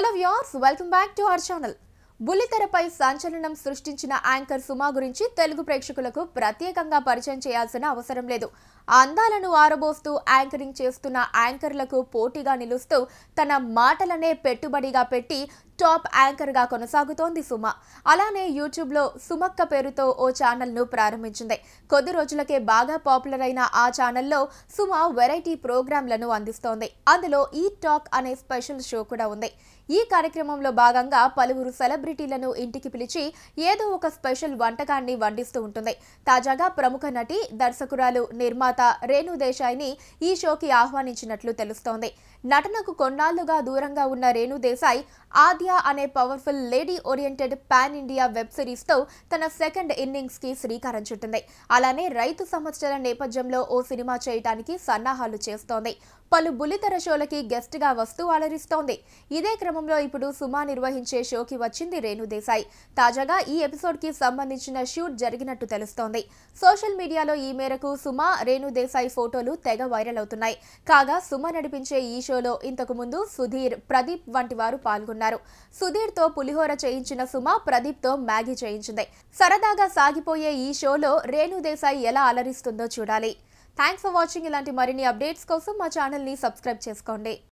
hello viewers welcome back to our channel బుల్లితెరపై సంచలనం సృష్టించిన యాంకర్ సుమా గురించి తెలుగు ప్రేక్షకులకు ప్రత్యేకంగా పరిచయం చేయాల్సిన అవసరం లేదు అందాలను ఆరబోస్తూ యాంకరింగ్ చేస్తున్న యాంకర్లకు పోటీగా నిలుస్తూ తన మాటలనే పెట్టుబడిగా పెట్టి టాప్ యాంకర్ గా కొనసాగుతోంది సుమ అలానే యూట్యూబ్ లో సుమక్క పేరుతో ఓ ఛానల్ ను ప్రారంభించింది కొద్ది రోజులకే బాగా పాపులర్ అయిన ఆ ఛానల్లో సుమ వెరైటీ ప్రోగ్రాంలను అందిస్తోంది అందులో ఈ టాక్ అనే స్పెషల్ షో కూడా ఉంది ఈ కార్యక్రమంలో భాగంగా పలువురు సెలబ్రిటీలను ఇంటికి పిలిచి ఏదో ఒక స్పెషల్ వంటకాన్ని వండిస్తూ ఉంటుంది తాజాగా ప్రముఖ నటి దర్శకురాలు నిర్మాత రేణు దేశాయ్ని ఈ షోకి ఆహ్వానించినట్లు తెలుస్తోంది నటనకు కొన్నాళ్లుగా దూరంగా ఉన్న రేణు దేశాయ్ ఆద్య ఆలియా అనే powerful lady oriented pan India web సిరీస్తో తన సెకండ్ ఇన్నింగ్స్కి శ్రీకారం చుట్టింది అలానే రైతు సంవత్సరాల నేపథ్యంలో ఓ సినిమా చేయటానికి సన్నాహాలు చేస్తోంది పలు బుల్లితెర షోలకి గెస్ట్గా వస్తూ అలరిస్తోంది ఇదే క్రమంలో ఇప్పుడు సుమా నిర్వహించే షోకి వచ్చింది రేణుదేశాయ్ తాజాగా ఈ ఎపిసోడ్కి సంబంధించిన షూట్ జరిగినట్టు తెలుస్తోంది సోషల్ మీడియాలో ఈ మేరకు సుమా రేణుదేశాయ్ ఫోటోలు తెగ వైరల్ అవుతున్నాయి కాగా సుమా నడిపించే ఈ షోలో ఇంతకు ముందు సుధీర్ ప్రదీప్ వంటి వారు పాల్గొన్నారు సుధీర్తో పులిహోర చేయించిన సుమ ప్రదీప్తో మ్యాగీ చేయించింది సరదాగా సాగిపోయే ఈ షోలో రేణుదేశాయి ఎలా అలరిస్తుందో చూడాలి థ్యాంక్స్ ఫర్ వాచింగ్ ఇలాంటి మరిన్ని అప్డేట్స్ కోసం మా ఛానల్ని సబ్స్క్రైబ్ చేసుకోండి